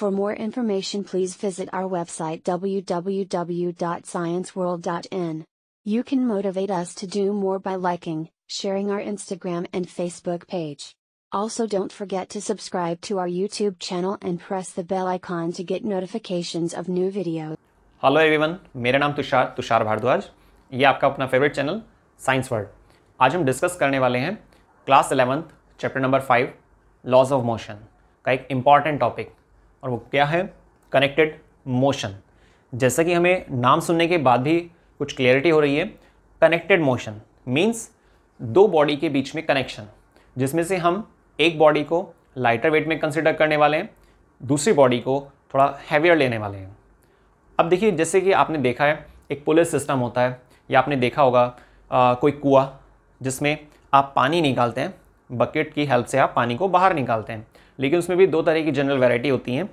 For more information please visit our website www.scienceworld.in. You can motivate us to do more by liking, sharing our Instagram and Facebook page. Also don't forget to subscribe to our YouTube channel and press the bell icon to get notifications of new videos. Hello everyone, my name is Tushar Tushar ये आपका अपना favourite favorite channel, Science World. हम discuss करने class 11th, chapter number 5, Laws of Motion. Of motion का एक important topic और वो क्या है कनेक्टेड मोशन जैसा कि हमें नाम सुनने के बाद भी कुछ क्लैरिटी हो रही है कनेक्टेड मोशन मीन्स दो बॉडी के बीच में कनेक्शन जिसमें से हम एक बॉडी को लाइटर वेट में कंसिडर करने वाले हैं दूसरी बॉडी को थोड़ा हैवियर लेने वाले हैं अब देखिए जैसे कि आपने देखा है एक पुलिस सिस्टम होता है या आपने देखा होगा आ, कोई कुआ जिसमें आप पानी निकालते हैं बकेट की हेल्प से आप पानी को बाहर निकालते हैं लेकिन उसमें भी दो तरह की जनरल वेराइटी होती हैं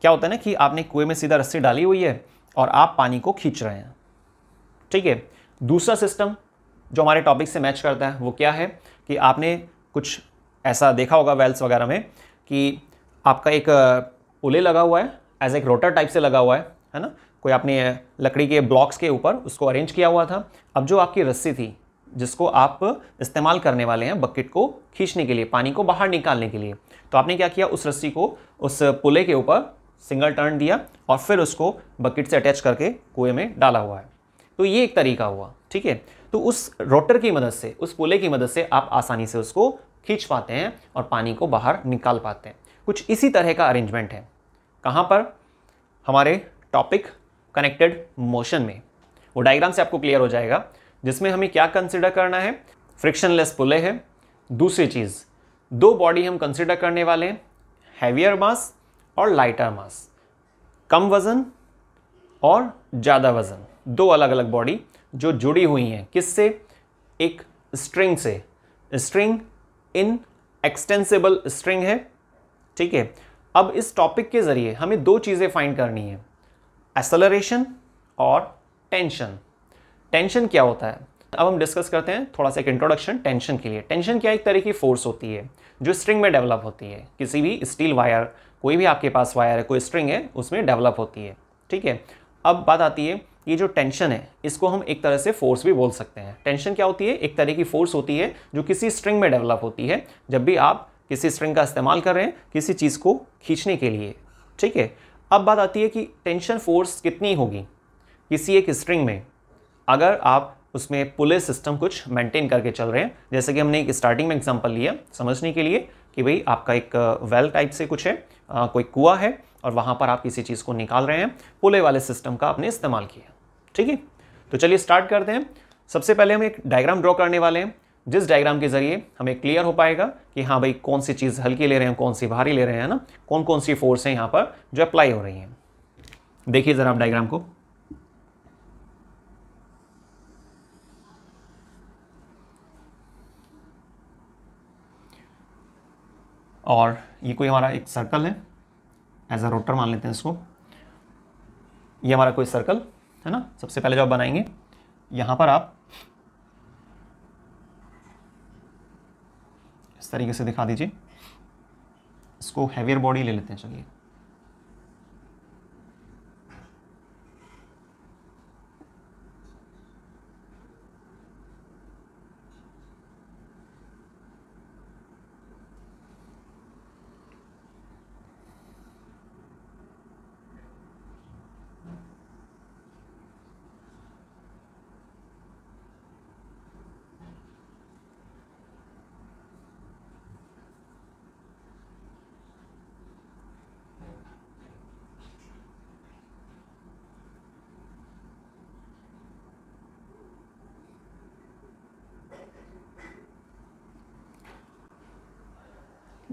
क्या होता है ना कि आपने कुएं में सीधा रस्सी डाली हुई है और आप पानी को खींच रहे हैं ठीक है दूसरा सिस्टम जो हमारे टॉपिक से मैच करता है वो क्या है कि आपने कुछ ऐसा देखा होगा वेल्स वगैरह में कि आपका एक उले लगा हुआ है एज एक रोटर टाइप से लगा हुआ है है ना कोई आपने लकड़ी के ब्लॉक्स के ऊपर उसको अरेंज किया हुआ था अब जो आपकी रस्सी थी जिसको आप इस्तेमाल करने वाले हैं बकेट को खींचने के लिए पानी को बाहर निकालने के लिए तो आपने क्या किया उस रस्सी को उस पुले के ऊपर सिंगल टर्न दिया और फिर उसको बकेट से अटैच करके कुएं में डाला हुआ है तो ये एक तरीका हुआ ठीक है तो उस रोटर की मदद से उस पुले की मदद से आप आसानी से उसको खींच पाते हैं और पानी को बाहर निकाल पाते हैं कुछ इसी तरह का अरेंजमेंट है कहाँ पर हमारे टॉपिक कनेक्टेड मोशन में वो डायग्राम से आपको क्लियर हो जाएगा जिसमें हमें क्या कंसिडर करना है फ्रिक्शनलेस पुले है दूसरी चीज़ दो बॉडी हम कंसिडर करने वाले हैं हैवियर मास और लाइटर मास कम वज़न और ज़्यादा वज़न दो अलग अलग बॉडी जो जुड़ी हुई हैं किससे एक स्ट्रिंग से स्ट्रिंग इन एक्सटेंसिबल स्ट्रिंग है ठीक है अब इस टॉपिक के ज़रिए हमें दो चीज़ें फाइंड करनी है एसलरेशन और टेंशन टेंशन क्या होता है अब हम डिस्कस करते हैं थोड़ा सा एक इंट्रोडक्शन टेंशन के लिए टेंशन क्या एक तरह की फोर्स होती है जो स्ट्रिंग में डेवलप होती है किसी भी स्टील वायर कोई भी आपके पास वायर है कोई स्ट्रिंग है उसमें डेवलप होती है ठीक है अब बात आती है ये जो टेंशन है इसको हम एक तरह से फोर्स भी बोल सकते हैं टेंशन क्या होती है एक तरह की फोर्स होती है जो किसी स्ट्रिंग में डेवलप होती है जब भी आप किसी स्ट्रिंग का इस्तेमाल कर रहे हैं किसी चीज़ को खींचने के लिए ठीक है अब बात आती है कि टेंशन फोर्स कितनी होगी किसी एक स्ट्रिंग में अगर आप उसमें पुले सिस्टम कुछ मेंटेन करके चल रहे हैं जैसे कि हमने एक स्टार्टिंग में एग्जांपल लिया समझने के लिए कि भाई आपका एक वेल uh, टाइप से कुछ है आ, uh, कोई कुआ है और वहाँ पर आप किसी चीज़ को निकाल रहे हैं पुले वाले सिस्टम का आपने इस्तेमाल किया ठीक है तो चलिए स्टार्ट करते हैं सबसे पहले हम एक डायग्राम ड्रॉ करने वाले हैं जिस डायग्राम के जरिए हमें क्लियर हो पाएगा कि हाँ भाई कौन सी चीज़ हल्की ले रहे हैं कौन सी भारी ले रहे हैं ना कौन कौन सी फोर्स हैं यहाँ पर जो अप्लाई हो रही हैं देखिए ज़रा आप डायग्राम को और ये कोई हमारा एक सर्कल है एज अ रोटर मान लेते हैं इसको ये हमारा कोई सर्कल है ना सबसे पहले जो आप बनाएंगे यहाँ पर आप इस तरीके से दिखा दीजिए इसको हैवियर बॉडी ले लेते हैं चलिए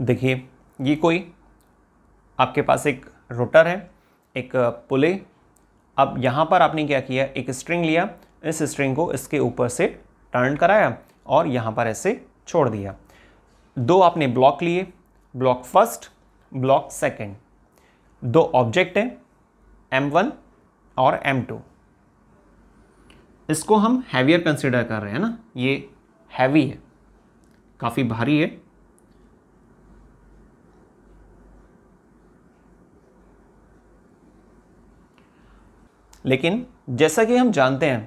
देखिए ये कोई आपके पास एक रोटर है एक पुले अब यहाँ पर आपने क्या किया एक स्ट्रिंग लिया इस स्ट्रिंग को इसके ऊपर से टर्न कराया और यहाँ पर ऐसे छोड़ दिया दो आपने ब्लॉक लिए ब्लॉक फर्स्ट ब्लॉक सेकंड दो ऑब्जेक्ट हैं M1 और M2 इसको हम हैवियर कंसिडर कर रहे हैं ना ये हैवी है काफ़ी भारी है लेकिन जैसा कि हम जानते हैं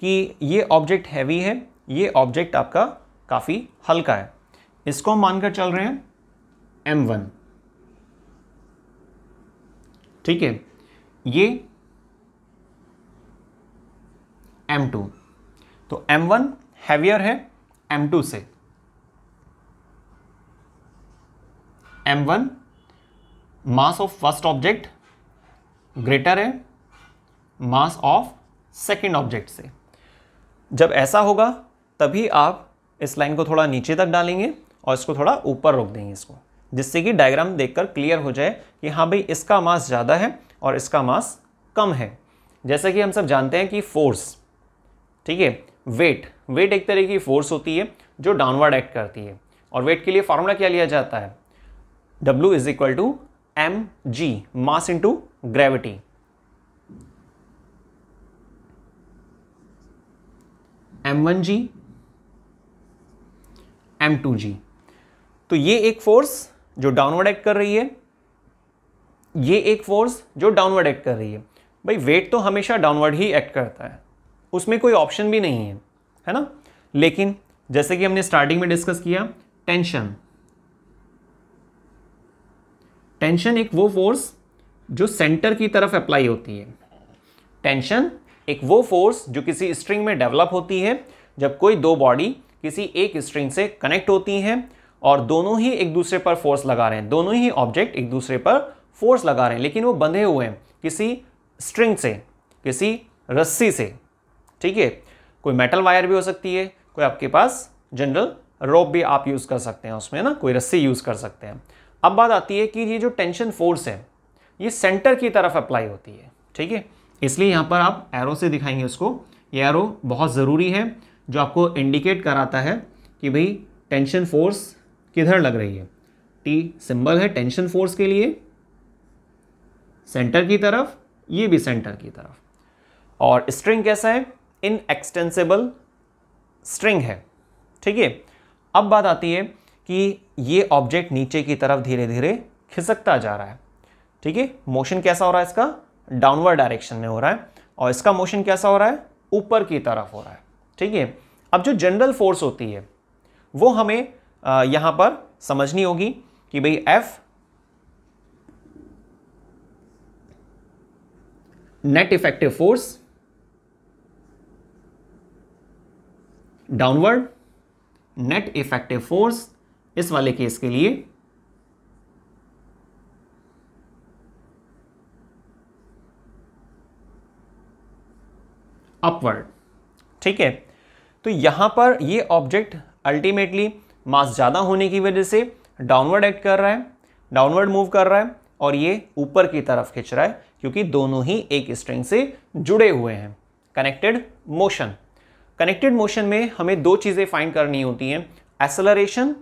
कि ये ऑब्जेक्ट हैवी है ये ऑब्जेक्ट आपका काफ़ी हल्का है इसको हम मानकर चल रहे हैं एम वन ठीक है ये एम टू तो एम वन हैवियर है एम टू से M one mass of first object greater है मास ऑफ सेकेंड ऑब्जेक्ट से जब ऐसा होगा तभी आप इस लाइन को थोड़ा नीचे तक डालेंगे और इसको थोड़ा ऊपर रोक देंगे इसको जिससे कि डायग्राम देखकर क्लियर हो जाए कि हाँ भाई इसका मास ज़्यादा है और इसका मास कम है जैसा कि हम सब जानते हैं कि फोर्स ठीक है वेट वेट एक तरह की फोर्स होती है जो डाउनवर्ड एक्ट करती है और वेट के लिए फार्मूला क्या लिया जाता है W is equal to M G mass into gravity M one G M two G तो ये एक फोर्स जो डाउनवर्ड एक्ट कर रही है ये एक फोर्स जो डाउनवर्ड एक्ट कर रही है भाई वेट तो हमेशा डाउनवर्ड ही एक्ट करता है उसमें कोई ऑप्शन भी नहीं है है ना लेकिन जैसे कि हमने स्टार्टिंग में डिस्कस किया टेंशन टेंशन एक वो फोर्स जो सेंटर की तरफ अप्लाई होती है टेंशन एक वो फोर्स जो किसी स्ट्रिंग में डेवलप होती है जब कोई दो बॉडी किसी एक स्ट्रिंग से कनेक्ट होती हैं और दोनों ही एक दूसरे पर फोर्स लगा रहे हैं दोनों ही ऑब्जेक्ट एक दूसरे पर फोर्स लगा रहे हैं लेकिन वो बंधे हुए हैं किसी स्ट्रिंग से किसी रस्सी से ठीक है कोई मेटल वायर भी हो सकती है कोई आपके पास जनरल रोप भी आप यूज़ कर सकते हैं उसमें ना कोई रस्सी यूज़ कर सकते हैं अब बात आती है कि ये जो टेंशन फोर्स है ये सेंटर की तरफ अप्लाई होती है ठीक है इसलिए यहाँ पर आप एरो से दिखाएंगे उसको ये एरो बहुत ज़रूरी है जो आपको इंडिकेट कराता है कि भाई टेंशन फोर्स किधर लग रही है टी सिंबल है टेंशन फोर्स के लिए सेंटर की तरफ ये भी सेंटर की तरफ और स्ट्रिंग कैसा है इन एक्सटेंसेबल स्ट्रिंग है ठीक है अब बात आती है कि ये ऑब्जेक्ट नीचे की तरफ धीरे धीरे खिसकता जा रहा है ठीक है मोशन कैसा हो रहा है इसका डाउनवर्ड डायरेक्शन में हो रहा है और इसका मोशन कैसा हो रहा है ऊपर की तरफ हो रहा है ठीक है अब जो जनरल फोर्स होती है वो हमें यहां पर समझनी होगी कि भाई F net effective force downward net effective force इस वाले केस के लिए अपवर्ड ठीक है तो यहाँ पर ये ऑब्जेक्ट अल्टीमेटली मास ज़्यादा होने की वजह से डाउनवर्ड एक्ट कर रहा है डाउनवर्ड मूव कर रहा है और ये ऊपर की तरफ खिंच रहा है क्योंकि दोनों ही एक स्ट्रिंग से जुड़े हुए हैं कनेक्टेड मोशन कनेक्टेड मोशन में हमें दो चीज़ें फाइंड करनी होती हैं एसलरेशन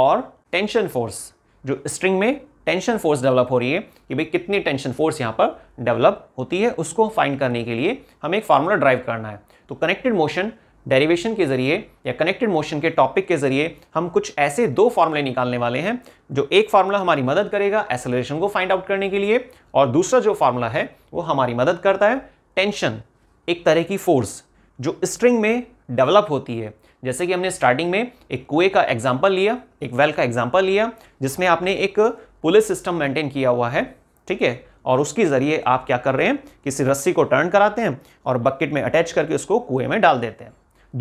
और टेंशन फोर्स जो स्ट्रिंग में टेंशन फोर्स डेवलप हो रही है कि भाई कितनी टेंशन फोर्स यहाँ पर डेवलप होती है उसको फाइंड करने के लिए हमें एक फार्मूला ड्राइव करना है तो कनेक्टेड मोशन डेरिवेशन के जरिए या कनेक्टेड मोशन के टॉपिक के जरिए हम कुछ ऐसे दो फार्मूले निकालने वाले हैं जो एक फार्मूला हमारी मदद करेगा एसेलरेशन को फाइंड आउट करने के लिए और दूसरा जो फार्मूला है वो हमारी मदद करता है टेंशन एक तरह की फोर्स जो स्ट्रिंग में डेवलप होती है जैसे कि हमने स्टार्टिंग में एक कुएं का एग्जाम्पल लिया एक वेल का एग्जाम्पल लिया जिसमें आपने एक पुलिस सिस्टम मेंटेन किया हुआ है ठीक है और उसके ज़रिए आप क्या कर रहे हैं किसी रस्सी को टर्न कराते हैं और बकेट में अटैच करके उसको कुएं में डाल देते हैं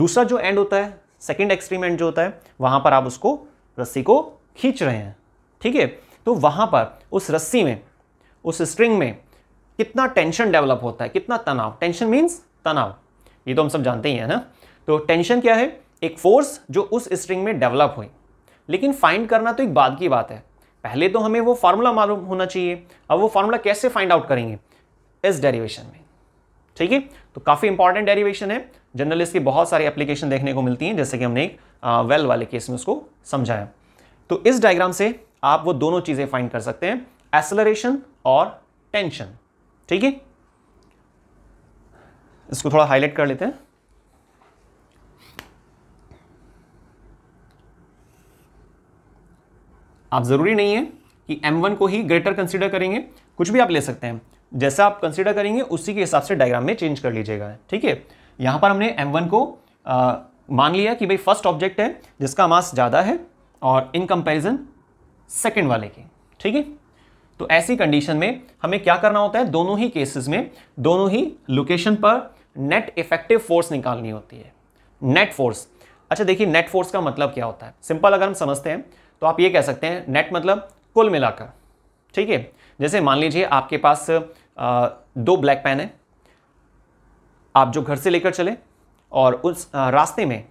दूसरा जो एंड होता है सेकेंड एक्सपेरिमेंट जो होता है वहाँ पर आप उसको रस्सी को खींच रहे हैं ठीक है तो वहाँ पर उस रस्सी में उस स्ट्रिंग में कितना टेंशन डेवलप होता है कितना तनाव टेंशन मीन्स तनाव ये तो हम सब जानते ही हैं ना तो टेंशन क्या है एक फोर्स जो उस स्ट्रिंग में डेवलप हुई लेकिन फाइंड करना तो एक बाद की बात है पहले तो हमें वो फार्मूला मालूम होना चाहिए अब वो फार्मूला कैसे फाइंड आउट करेंगे इस डेरिवेशन में ठीक है तो काफ़ी इंपॉर्टेंट डेरिवेशन है जनरल की बहुत सारी एप्लीकेशन देखने को मिलती हैं जैसे कि हमने एक वेल वाले केस में उसको समझाया तो इस डायग्राम से आप वो दोनों चीज़ें फाइंड कर सकते हैं एसलरेशन और टेंशन ठीक है इसको थोड़ा हाईलाइट कर लेते हैं आप ज़रूरी नहीं है कि m1 को ही ग्रेटर कंसिडर करेंगे कुछ भी आप ले सकते हैं जैसा आप कंसिडर करेंगे उसी के हिसाब से डायग्राम में चेंज कर लीजिएगा ठीक है यहाँ पर हमने m1 को आ, मान लिया कि भाई फर्स्ट ऑब्जेक्ट है जिसका मास ज़्यादा है और इन कंपेरिजन सेकेंड वाले के ठीक है तो ऐसी कंडीशन में हमें क्या करना होता है दोनों ही केसेस में दोनों ही लोकेशन पर नेट इफेक्टिव फोर्स निकालनी होती है नेट फोर्स अच्छा देखिए नेट फोर्स का मतलब क्या होता है सिंपल अगर हम समझते हैं तो आप ये कह सकते हैं नेट मतलब कुल मिलाकर ठीक है जैसे मान लीजिए आपके पास आ, दो ब्लैक पेन है आप जो घर से लेकर चले और उस आ, रास्ते में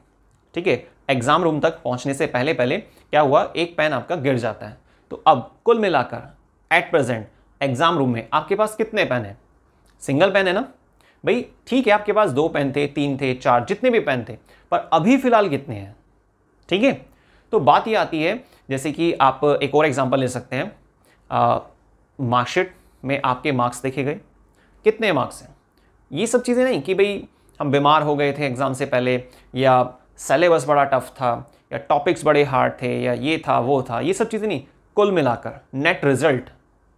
ठीक है एग्ज़ाम रूम तक पहुंचने से पहले पहले क्या हुआ एक पेन आपका गिर जाता है तो अब कुल मिलाकर एट प्रेजेंट एग्ज़ाम रूम में आपके पास कितने पेन हैं सिंगल पेन है ना भाई ठीक है आपके पास दो पेन थे तीन थे चार जितने भी पेन थे पर अभी फ़िलहाल कितने हैं ठीक है तो बात ये आती है जैसे कि आप एक और एग्जाम्पल ले सकते हैं मार्कशीट में आपके मार्क्स देखे गए कितने मार्क्स हैं ये सब चीज़ें नहीं कि भाई हम बीमार हो गए थे एग्ज़ाम से पहले या सेलेबस बड़ा टफ था या टॉपिक्स बड़े हार्ड थे या ये था वो था ये सब चीज़ें नहीं कुल मिलाकर नेट रिजल्ट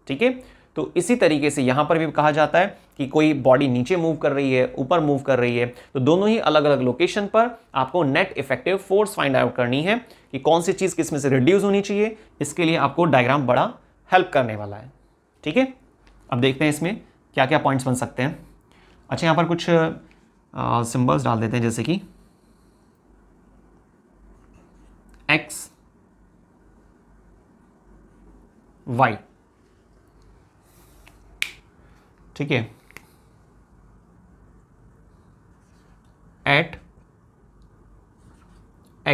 ठीक है तो इसी तरीके से यहाँ पर भी कहा जाता है कि कोई बॉडी नीचे मूव कर रही है ऊपर मूव कर रही है तो दोनों ही अलग अलग लोकेशन पर आपको net effective force find out करनी है कि कौन सी चीज़ किस में से रिड्यूस होनी चाहिए इसके लिए आपको डायग्राम बड़ा हेल्प करने वाला है ठीक है अब देखते हैं इसमें क्या क्या पॉइंट्स बन सकते हैं अच्छा यहाँ पर कुछ सिंबल्स डाल देते हैं जैसे कि एक्स वाई ठीक है एट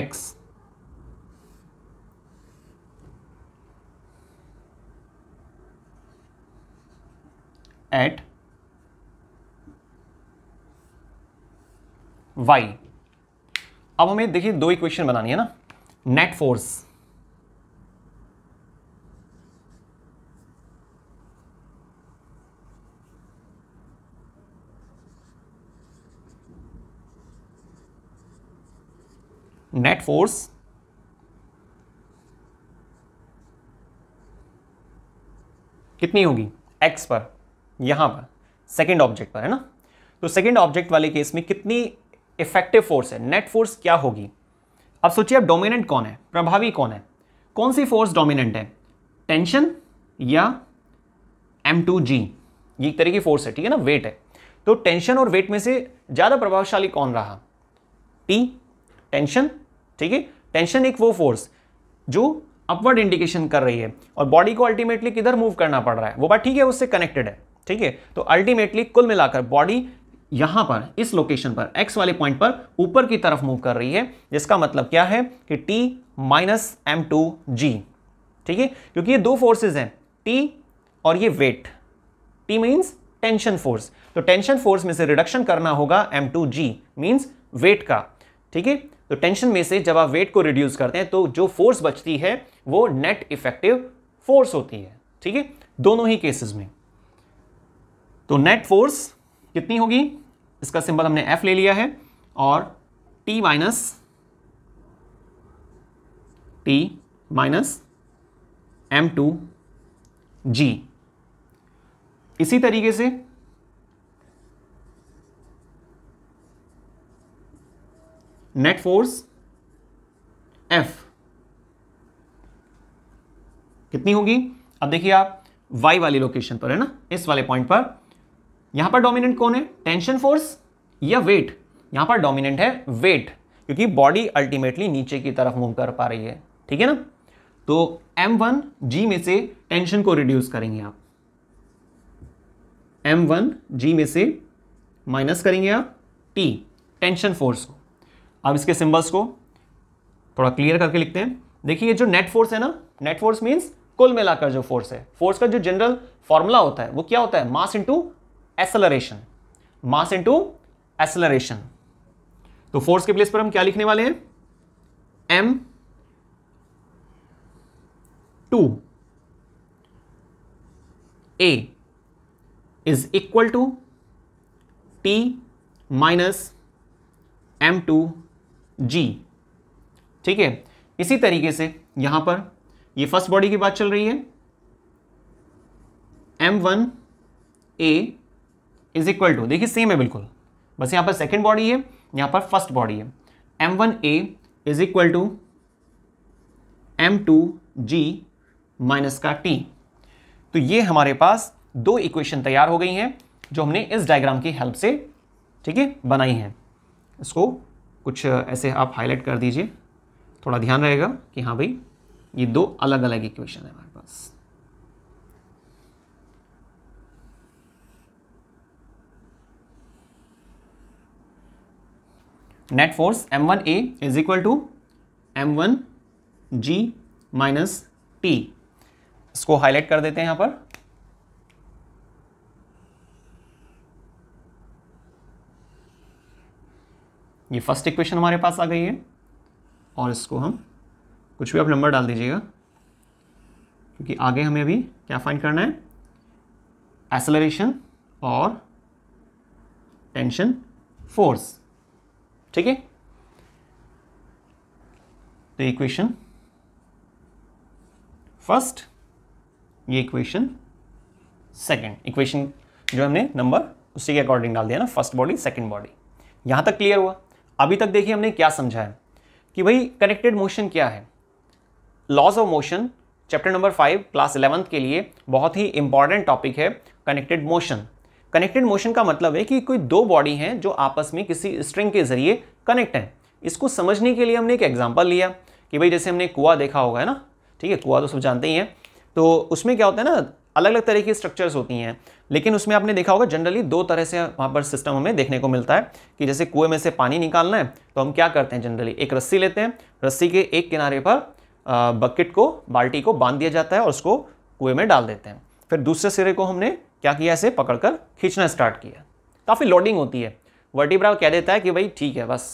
एक्स एट वाई अब हमें देखिए दो इक्वेशन बनानी है ना नेट फोर्स फोर्स कितनी होगी एक्स पर यहां पर सेकेंड ऑब्जेक्ट पर है ना तो सेकेंड ऑब्जेक्ट वाले केस में कितनी इफेक्टिव फोर्स है नेट फोर्स क्या होगी अब सोचिए अब डोमिनेंट कौन है प्रभावी कौन है कौन सी फोर्स डोमिनेंट है टेंशन या एम टू जी ये एक तरह की फोर्स है ठीक है ना वेट है तो टेंशन और वेट में से ज़्यादा प्रभावशाली कौन रहा टी टेंशन ठीक है टेंशन एक वो फोर्स जो अपवर्ड इंडिकेशन कर रही है और बॉडी को अल्टीमेटली किधर मूव करना पड़ रहा है वो बात ठीक है उससे कनेक्टेड है ठीक है तो अल्टीमेटली कुल मिलाकर बॉडी यहां पर इस लोकेशन पर एक्स वाले पॉइंट पर ऊपर की तरफ मूव कर रही है जिसका मतलब क्या है कि T minus M two G ठीक है क्योंकि ये दो फोर्सेज हैं टी और ये weight T means tension force तो टेंशन फोर्स में से रिडक्शन करना होगा M two G means weight का ठीक है तो टेंशन में से जब आप वेट को रिड्यूस करते हैं तो जो फोर्स बचती है वो नेट इफेक्टिव फोर्स होती है ठीक है दोनों ही केसेस में तो नेट फोर्स कितनी होगी इसका सिंबल हमने एफ ले लिया है और T minus T minus M two G इसी तरीके से नेट फोर्स एफ कितनी होगी अब देखिए आप वाई वाली लोकेशन पर है ना इस वाले पॉइंट पर यहां पर डोमिनेंट कौन है टेंशन फोर्स या वेट यहां पर डोमिनेंट है वेट क्योंकि बॉडी अल्टीमेटली नीचे की तरफ मूव कर पा रही है ठीक है ना तो M1 G में से टेंशन को रिड्यूस करेंगे आप M1 G में से माइनस करेंगे आप T टेंशन फोर्स को अब इसके सिंबल्स को थोड़ा क्लियर करके लिखते हैं देखिए ये जो नेट फोर्स है ना नेट फोर्स मीन्स कुल मिलाकर जो फोर्स है फोर्स का जो जनरल फॉर्मूला होता है वो क्या होता है mass into acceleration mass into acceleration तो फोर्स के प्लेस पर हम क्या लिखने वाले हैं M two A is equal to T minus M two G ठीक है इसी तरीके से यहां पर ये फर्स्ट बॉडी की बात चल रही है M one A is equal to देखिए सेम है बिल्कुल बस यहां पर सेकेंड बॉडी है यहां पर फर्स्ट बॉडी है M one A is equal to M two G minus का टी तो ये हमारे पास दो इक्वेशन तैयार हो गई हैं जो हमने इस डायग्राम की हेल्प से ठीक है बनाई हैं इसको कुछ ऐसे आप हाईलाइट कर दीजिए थोड़ा ध्यान रहेगा कि हाँ भाई ये दो अलग अलग इक्वेशन है हमारे पास net force M one A is equal to M one G minus T इसको हाईलाइट कर देते हैं यहाँ पर ये फर्स्ट इक्वेशन हमारे पास आ गई है और इसको हम कुछ भी आप नंबर डाल दीजिएगा क्योंकि आगे हमें अभी क्या फाइंड करना है एसलरेशन और टेंशन फोर्स ठीक है तो इक्वेशन फर्स्ट ये इक्वेशन सेकंड इक्वेशन जो हमने नंबर उसी के अकॉर्डिंग डाल दिया ना फर्स्ट बॉडी सेकंड बॉडी यहां तक क्लियर हुआ अभी तक देखिए हमने क्या समझा है कि भाई कनेक्टेड मोशन क्या है laws of motion chapter number five class eleventh के लिए बहुत ही इंपॉर्टेंट टॉपिक है कनेक्टेड मोशन कनेक्टेड मोशन का मतलब है कि कोई दो बॉडी हैं जो आपस में किसी स्ट्रिंग के जरिए कनेक्ट हैं इसको समझने के लिए हमने एक एग्जाम्पल लिया कि भाई जैसे हमने कुआ देखा होगा है ना ठीक है कुआ तो सब जानते ही हैं तो उसमें क्या होता है ना अलग अलग तरह की स्ट्रक्चर्स होती हैं लेकिन उसमें आपने देखा होगा जनरली दो तरह से वहाँ पर सिस्टम हमें देखने को मिलता है कि जैसे कुएं में से पानी निकालना है तो हम क्या करते हैं जनरली एक रस्सी लेते हैं रस्सी के एक किनारे पर बकेट को बाल्टी को बांध दिया जाता है और उसको कुएं में डाल देते हैं फिर दूसरे सिरे को हमने क्या किया इसे पकड़कर खींचना स्टार्ट किया काफ़ी लोडिंग होती है वर्टिब्रा कह देता है कि भाई ठीक है बस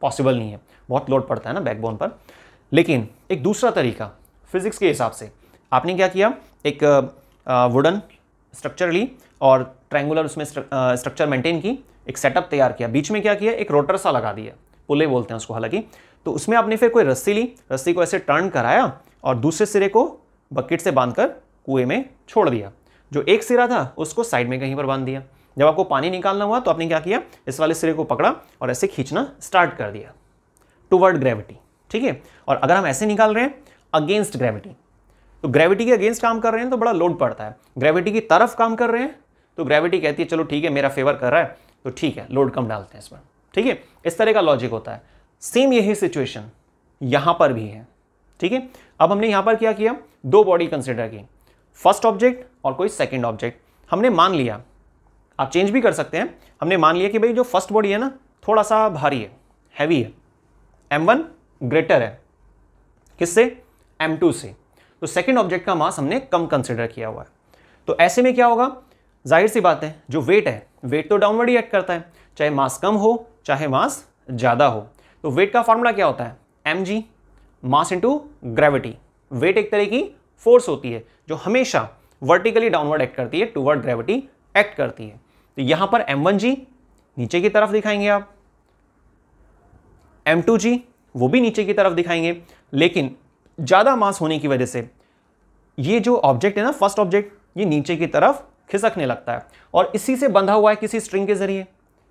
पॉसिबल नहीं है बहुत लोड पड़ता है ना बैकबोन पर लेकिन एक दूसरा तरीका फिजिक्स के हिसाब से आपने क्या किया एक वुडन स्ट्रक्चरली और ट्रैंगुलर उसमें स्ट्रक्चर मेंटेन की एक सेटअप तैयार किया बीच में क्या किया एक रोटर सा लगा दिया पुले बोलते हैं उसको हालांकि तो उसमें आपने फिर कोई रस्सी ली रस्सी को ऐसे टर्न कराया और दूसरे सिरे को बकेट से बांध कर कुएँ में छोड़ दिया जो एक सिरा था उसको साइड में कहीं पर बांध दिया जब आपको पानी निकालना हुआ तो आपने क्या किया इस वाले सिरे को पकड़ा और ऐसे खींचना स्टार्ट कर दिया टूवर्ड ग्रेविटी ठीक है और अगर हम ऐसे निकाल रहे हैं अगेंस्ट ग्रेविटी तो ग्रेविटी के अगेंस्ट काम कर रहे हैं तो बड़ा लोड पड़ता है ग्रेविटी की तरफ काम कर रहे हैं तो ग्रेविटी कहती है चलो ठीक है मेरा फेवर कर रहा है तो ठीक है लोड कम डालते हैं इसमें ठीक है इस तरह का लॉजिक होता है सेम यही सिचुएशन यहाँ पर भी है ठीक है अब हमने यहाँ पर क्या किया दो बॉडी कंसिडर की फर्स्ट ऑब्जेक्ट और कोई सेकेंड ऑब्जेक्ट हमने मान लिया आप चेंज भी कर सकते हैं हमने मान लिया कि भाई जो फर्स्ट बॉडी है ना थोड़ा सा भारी है हैवी है एम वन ग्रेटर है किससे एम टू से तो सेकेंड ऑब्जेक्ट का मास हमने कम कंसिडर किया हुआ है तो ऐसे में क्या होगा जाहिर सी बात है जो वेट है वेट तो डाउनवर्ड ही एक्ट करता है चाहे मास कम हो चाहे मास ज़्यादा हो तो वेट का फॉर्मूला क्या होता है M G mass into gravity weight एक तरह की फोर्स होती है जो हमेशा वर्टिकली डाउनवर्ड एक्ट करती है टूवर्ड ग्रेविटी एक्ट करती है तो यहां पर एम वन जी नीचे की तरफ दिखाएंगे आप एम टू जी वो भी नीचे की तरफ दिखाएंगे लेकिन ज़्यादा मास होने की वजह से ये जो ऑब्जेक्ट है ना फर्स्ट ऑब्जेक्ट ये नीचे की तरफ खिसकने लगता है और इसी से बंधा हुआ है किसी स्ट्रिंग के जरिए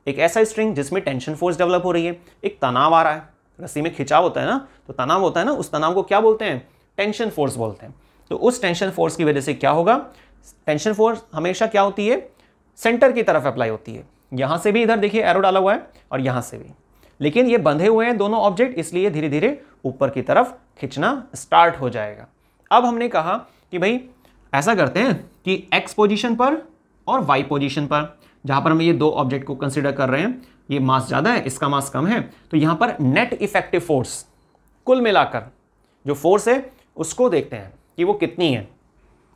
एक ऐसा स्ट्रिंग जिसमें टेंशन फोर्स डेवलप हो रही है एक तनाव आ रहा है रस्सी में खिंचाव होता है ना तो तनाव होता है ना उस तनाव को क्या बोलते हैं टेंशन फोर्स बोलते हैं तो उस टेंशन फोर्स की वजह से क्या होगा टेंशन फोर्स हमेशा क्या होती है सेंटर की तरफ अप्लाई होती है यहाँ से भी इधर देखिए एरो डाला हुआ है और यहाँ से भी लेकिन ये बंधे हुए हैं दोनों ऑब्जेक्ट इसलिए धीरे धीरे ऊपर की तरफ खींचना स्टार्ट हो जाएगा अब हमने कहा कि भाई ऐसा करते हैं कि एक्स पोजीशन पर और वाई पोजीशन पर जहां पर हम ये दो ऑब्जेक्ट को कंसिडर कर रहे हैं ये मास ज़्यादा है इसका मास कम है तो यहां पर नेट इफेक्टिव फोर्स कुल मिलाकर जो फोर्स है उसको देखते हैं कि वो कितनी है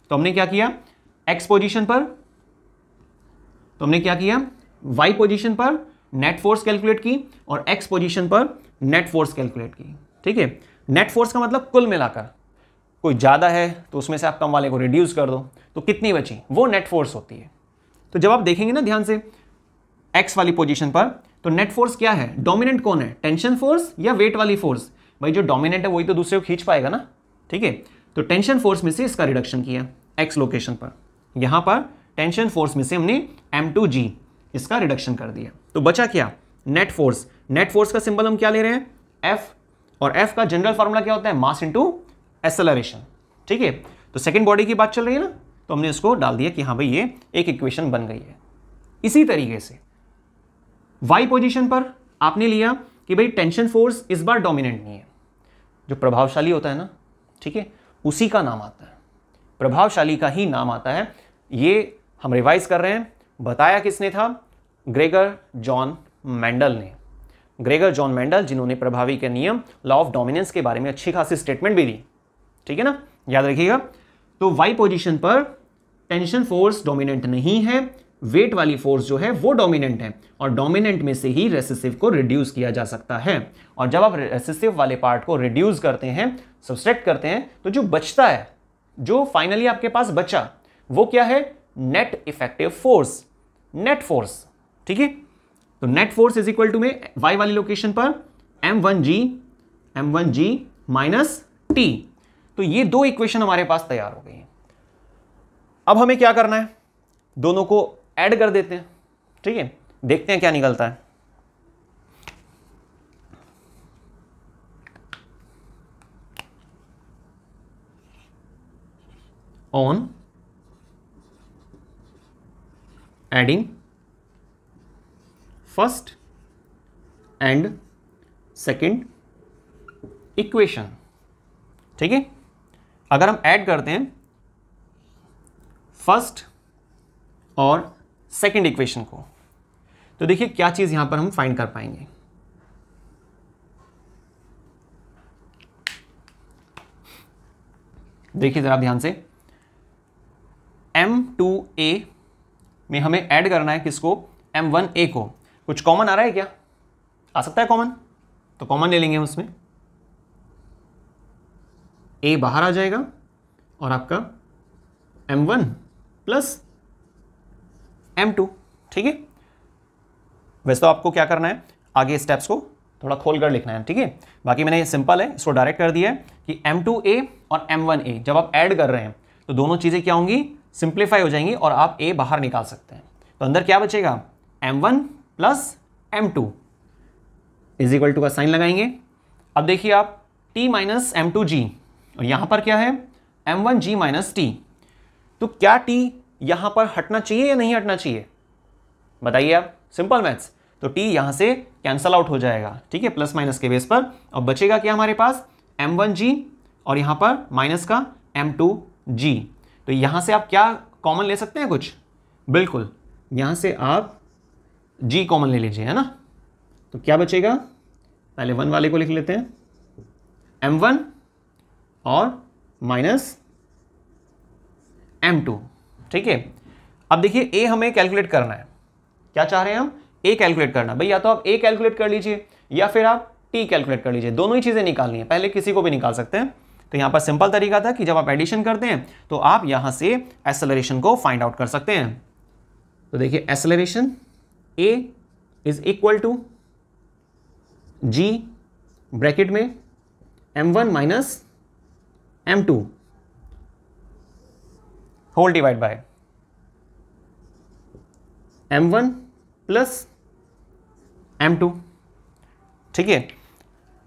तो हमने क्या किया एक्स पोजिशन पर तो हमने क्या किया वाई पोजिशन पर नेट फोर्स कैलकुलेट की और एक्स पोजिशन पर नेट फोर्स कैलकुलेट की ठीक है नेट फोर्स का मतलब कुल मिलाकर कोई ज़्यादा है तो उसमें से आप कम वाले को रिड्यूस कर दो तो कितनी बची वो नेट फोर्स होती है तो जब आप देखेंगे ना ध्यान से एक्स वाली पोजीशन पर तो नेट फोर्स क्या है डोमिनेंट कौन है टेंशन फोर्स या वेट वाली फोर्स भाई जो डोमिनेंट है वही तो दूसरे को खींच पाएगा ना ठीक है तो टेंशन फोर्स में से इसका रिडक्शन किया एक्स लोकेशन पर यहाँ पर टेंशन फोर्स में से हमने एम टू जी इसका रिडक्शन कर दिया तो बचा क्या नेट फोर्स नेट फोर्स का सिंबल हम क्या ले रहे हैं एफ और एफ का जनरल फार्मूला क्या होता है मास इंटू एसेलरेशन ठीक है तो सेकेंड बॉडी की बात चल रही है ना तो हमने इसको डाल दिया कि हाँ भाई ये एक इक्वेशन बन गई है इसी तरीके से वाई पोजिशन पर आपने लिया कि भाई टेंशन फोर्स इस बार डोमिनेंट नहीं है जो प्रभावशाली होता है ना ठीक है उसी का नाम आता है प्रभावशाली का ही नाम आता है ये हम रिवाइज कर रहे हैं बताया किसने था ग्रेगर जॉन मैंडल ने ग्रेगर जॉन मैंडल जिन्होंने प्रभावी के नियम लॉ ऑफ डोमिनेंस के बारे में अच्छी खासी स्टेटमेंट भी दी ठीक है ना याद रखिएगा तो वाई पोजिशन पर टेंशन फोर्स डोमिनेंट नहीं है वेट वाली फोर्स जो है वो डोमिनेंट है और डोमिनेंट में से ही रेसिसिव को रिड्यूस किया जा सकता है और जब आप रेसिसिव वाले पार्ट को रिड्यूस करते हैं सब्सट्रैक्ट करते हैं तो जो बचता है जो फाइनली आपके पास बचा वो क्या है net effective force net force ठीक है तो net force is equal to में वाई वाली लोकेशन पर M one G M one G minus T तो ये दो इक्वेशन हमारे पास तैयार हो गई हैं अब हमें क्या करना है दोनों को ऐड कर देते हैं ठीक है देखते हैं क्या निकलता है on adding first and second equation ठीक है अगर हम ऐड करते हैं फर्स्ट और सेकेंड इक्वेशन को तो देखिए क्या चीज़ यहां पर हम फाइंड कर पाएंगे देखिए ज़रा ध्यान से M2A में हमें ऐड करना है किसको M1A को कुछ कॉमन आ रहा है क्या आ सकता है कॉमन तो कॉमन ले लेंगे उसमें ए बाहर आ जाएगा और आपका M one plus M two ठीक है वैसे तो आपको क्या करना है आगे स्टेप्स को थोड़ा खोल कर लिखना है ठीक है बाकी मैंने सिंपल है इसको डायरेक्ट कर दिया है कि एम टू ए और एम वन ए जब आप ऐड कर रहे हैं तो दोनों चीज़ें क्या होंगी सिंप्लीफाई हो जाएंगी और आप ए बाहर निकाल सकते हैं तो अंदर क्या बचेगा M one plus M two is equal to का साइन लगाएंगे अब देखिए आप t minus M two G और यहाँ पर क्या है M one G minus T तो क्या t यहाँ पर हटना चाहिए या नहीं हटना चाहिए बताइए आप सिंपल मैथ्स तो t यहाँ से कैंसल आउट हो जाएगा ठीक है प्लस माइनस के बेस पर और बचेगा क्या हमारे पास एम वन जी और यहाँ पर माइनस का एम टू जी तो यहाँ से आप क्या कॉमन ले सकते हैं कुछ बिल्कुल यहाँ से आप जी कॉमन ले लीजिए है ना तो क्या बचेगा पहले वन वाले को लिख लेते हैं एम वन और माइनस एम टू ठीक है अब देखिए ए हमें कैलकुलेट करना है क्या चाह रहे हैं हम ए कैलकुलेट करना भाई या तो आप ए कैलकुलेट कर लीजिए या फिर आप टी कैलकुलेट कर लीजिए दोनों ही चीज़ें निकालनी है पहले किसी को भी निकाल सकते हैं तो यहाँ पर सिंपल तरीका था कि जब आप एडिशन करते हैं तो आप यहाँ से एसेलरेशन को फाइंड आउट कर सकते हैं तो देखिए acceleration A is equal to G bracket में M one minus M two whole divide by M one plus M two ठीक है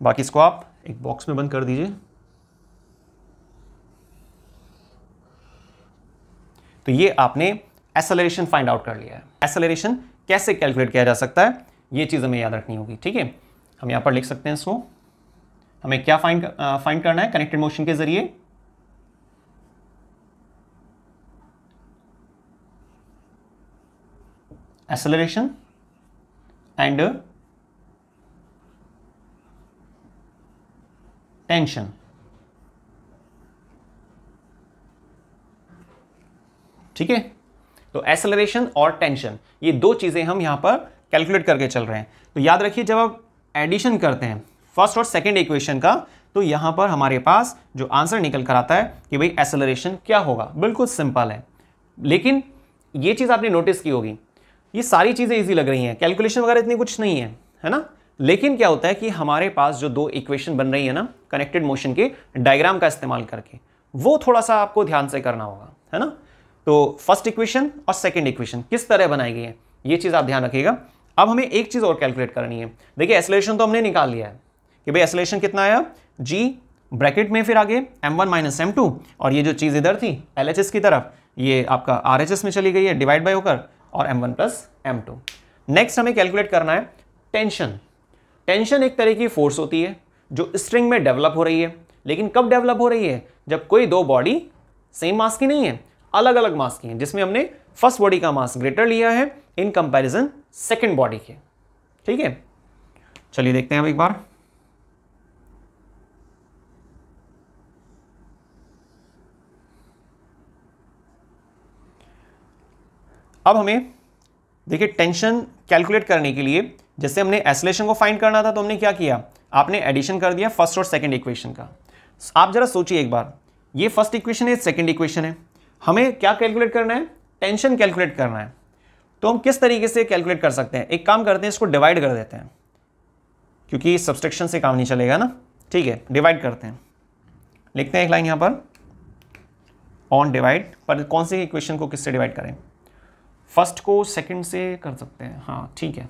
बाकी इसको आप एक बॉक्स में बंद कर दीजिए तो ये आपने एसेलरेशन फाइंड आउट कर लिया है एसेलरेशन कैसे कैलकुलेट किया जा सकता है ये चीज़ हमें याद रखनी होगी ठीक है हम यहाँ पर लिख सकते हैं इसको हमें क्या फाइंड फाइंड करना है कनेक्टेड मोशन के ज़रिए एक्सेलरेशन एंड टेंशन ठीक है तो एसेलरेशन और टेंशन ये दो चीज़ें हम यहाँ पर कैलकुलेट करके चल रहे हैं तो याद रखिए जब आप एडिशन करते हैं फर्स्ट और सेकेंड इक्वेशन का तो यहाँ पर हमारे पास जो आंसर निकल कर आता है कि भाई एसेलरेशन क्या होगा बिल्कुल सिंपल है लेकिन ये चीज़ आपने नोटिस की होगी ये सारी चीज़ें ईजी लग रही हैं कैलकुलेशन वगैरह इतनी कुछ नहीं है है ना लेकिन क्या होता है कि हमारे पास जो दो इक्वेशन बन रही है ना कनेक्टेड मोशन के डायग्राम का इस्तेमाल करके वो थोड़ा सा आपको ध्यान से करना होगा है ना तो फर्स्ट इक्वेशन और सेकेंड इक्वेशन किस तरह बनाई गई है ये चीज़ आप ध्यान रखिएगा अब हमें एक चीज़ और कैलकुलेट करनी है देखिए एसोलेशन तो हमने निकाल लिया है कि भाई एसोलेशन कितना आया जी ब्रैकेट में फिर आगे M one minus M two और ये जो चीज़ इधर थी एल एच एस की तरफ ये आपका आर एच एस में चली गई है डिवाइड बाई होकर और M one plus M two next हमें कैलकुलेट करना है टेंशन टेंशन एक तरह की फोर्स होती है जो स्ट्रिंग में डेवलप हो रही है लेकिन कब डेवलप हो रही है जब कोई दो बॉडी सेम मास की नहीं है अलग अलग मास की हैं जिसमें हमने फर्स्ट बॉडी का मास ग्रेटर लिया है इन कंपैरिजन सेकंड बॉडी के ठीक है चलिए देखते हैं अब एक बार अब हमें देखिए टेंशन कैलकुलेट करने के लिए जैसे हमने एसोलेशन को फाइंड करना था तो हमने क्या किया आपने एडिशन कर दिया फर्स्ट और सेकंड इक्वेशन का आप जरा सोचिए एक बार ये फर्स्ट इक्वेशन है सेकंड इक्वेशन है हमें क्या कैलकुलेट करना है टेंशन कैलकुलेट करना है तो हम किस तरीके से कैलकुलेट कर सकते हैं एक काम करते हैं इसको डिवाइड कर देते हैं क्योंकि सब्सट्रक्शन से काम नहीं चलेगा ना ठीक है डिवाइड करते हैं लिखते हैं एक लाइन यहाँ पर ऑन डिवाइड पर कौन से इक्वेशन को किससे डिवाइड करें फर्स्ट को सेकंड से कर सकते हैं हाँ ठीक है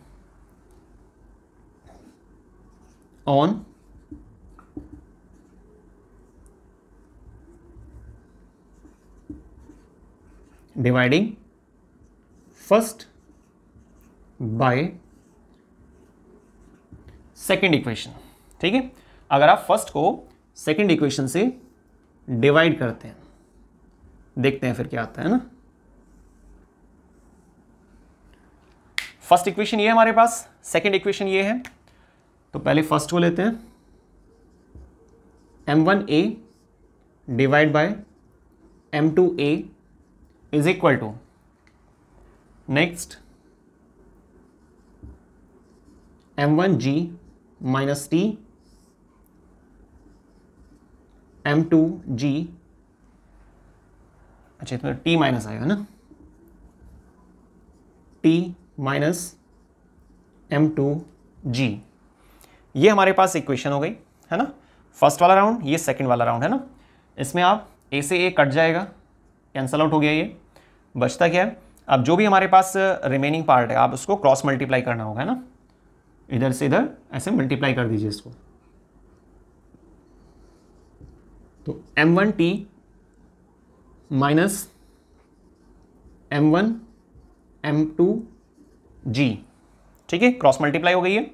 on dividing first by second equation ठीक है अगर आप फर्स्ट को सेकेंड इक्वेशन से डिवाइड करते हैं देखते हैं फिर क्या आता है ना फर्स्ट इक्वेशन ये है हमारे पास सेकेंड इक्वेशन ये है तो पहले फर्स्ट को लेते हैं M one A divide by M two A is equal to next M one G minus T M two G अच्छा इसमें टी माइनस आएगा ना T minus M two G ये हमारे पास इक्वेशन हो गई है ना फर्स्ट वाला राउंड ये सेकंड वाला राउंड है ना इसमें आप ए से ए कट जाएगा कैंसल आउट हो गया ये बचता क्या है अब जो भी हमारे पास रिमेनिंग uh, पार्ट है आप उसको क्रॉस मल्टीप्लाई करना होगा है ना इधर से इधर ऐसे मल्टीप्लाई कर दीजिए इसको तो M one T minus M one M two G ठीक है क्रॉस मल्टीप्लाई हो गई है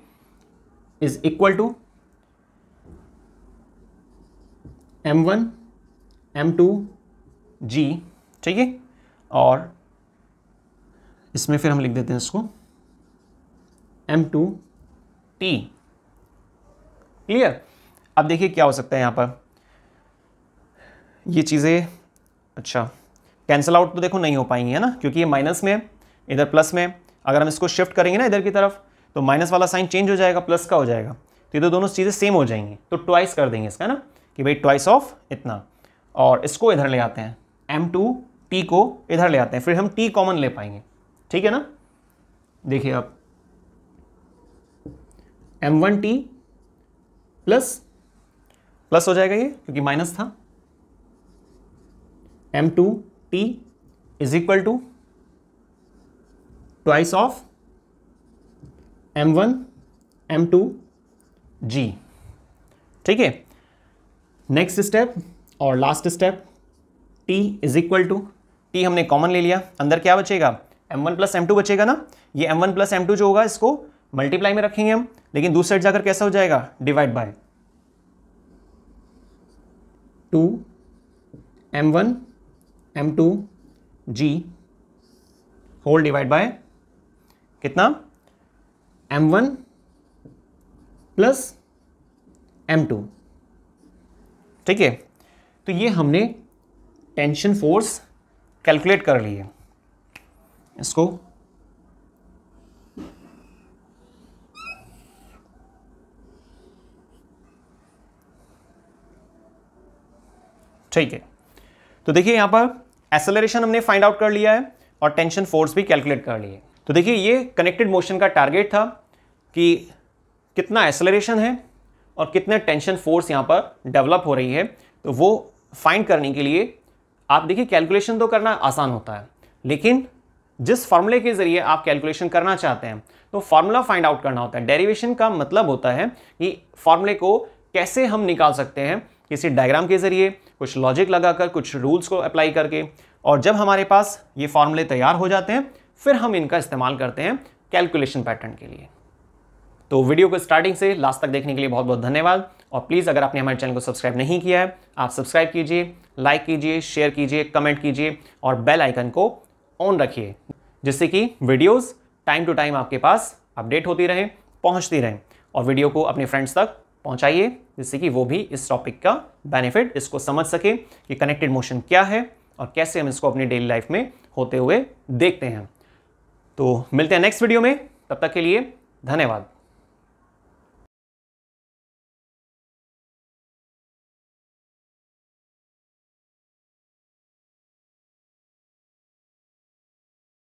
is equal to M one M two G ठीक है और इसमें फिर हम लिख देते हैं इसको एम टू टी क्लियर अब देखिए क्या हो सकता है यहाँ पर ये चीज़ें अच्छा कैंसिल आउट तो देखो नहीं हो पाएंगी है ना क्योंकि ये माइनस में इधर प्लस में अगर हम इसको शिफ्ट करेंगे ना इधर की तरफ तो माइनस वाला साइन चेंज हो जाएगा प्लस का हो जाएगा तो इधर तो दोनों चीज़ें सेम हो जाएंगी तो ट्वाइस कर देंगे इसका ना कि भाई ट्वाइस ऑफ इतना और इसको इधर ले आते हैं एम टू टी को इधर ले आते हैं फिर हम टी कॉमन ले पाएंगे ठीक है ना देखिए आप M one T plus plus हो जाएगा ये क्योंकि माइनस था M two T is equal to twice of M one M two G ठीक है नेक्स्ट स्टेप और last step T is equal to T हमने कॉमन ले लिया अंदर क्या बचेगा M one plus M two बचेगा ना ये M one plus M two जो होगा इसको मल्टीप्लाई में रखेंगे हम लेकिन दूसरी साइड जाकर कैसा हो जाएगा divide by two M one M two G whole divide by कितना M one plus M two ठीक है तो ये हमने टेंशन फोर्स कैलकुलेट कर लिए इसको ठीक है तो देखिए यहां पर एसेलरेशन हमने फाइंड आउट कर लिया है और टेंशन फोर्स भी कैलकुलेट कर लिए तो देखिए ये कनेक्टेड मोशन का टारगेट था कि कितना एसेलरेशन है और कितने टेंशन फोर्स यहाँ पर डेवलप हो रही है तो वो फाइंड करने के लिए आप देखिए कैलकुलेशन तो करना आसान होता है लेकिन जिस फॉर्मूले के ज़रिए आप कैलकुलेशन करना चाहते हैं तो फॉर्मूला फाइंड आउट करना होता है डेरिवेशन का मतलब होता है कि फॉर्मूले को कैसे हम निकाल सकते हैं किसी डायग्राम के ज़रिए कुछ लॉजिक लगाकर कुछ रूल्स को अप्लाई करके और जब हमारे पास ये फार्मूले तैयार हो जाते हैं फिर हम इनका इस्तेमाल करते हैं कैलकुलेशन पैटर्न के लिए तो वीडियो को स्टार्टिंग से लास्ट तक देखने के लिए बहुत बहुत धन्यवाद और प्लीज़ अगर आपने हमारे चैनल को सब्सक्राइब नहीं किया है आप सब्सक्राइब कीजिए लाइक कीजिए शेयर कीजिए कमेंट कीजिए और बेल आइकन को ऑन रखिए जिससे कि वीडियोस टाइम टू टाइम आपके पास अपडेट होती रहें पहुंचती रहें और वीडियो को अपने फ्रेंड्स तक पहुंचाइए जिससे कि वो भी इस टॉपिक का बेनिफिट इसको समझ सके कि कनेक्टेड मोशन क्या है और कैसे हम इसको अपनी डेली लाइफ में होते हुए देखते हैं तो मिलते हैं नेक्स्ट वीडियो में तब तक के लिए धन्यवाद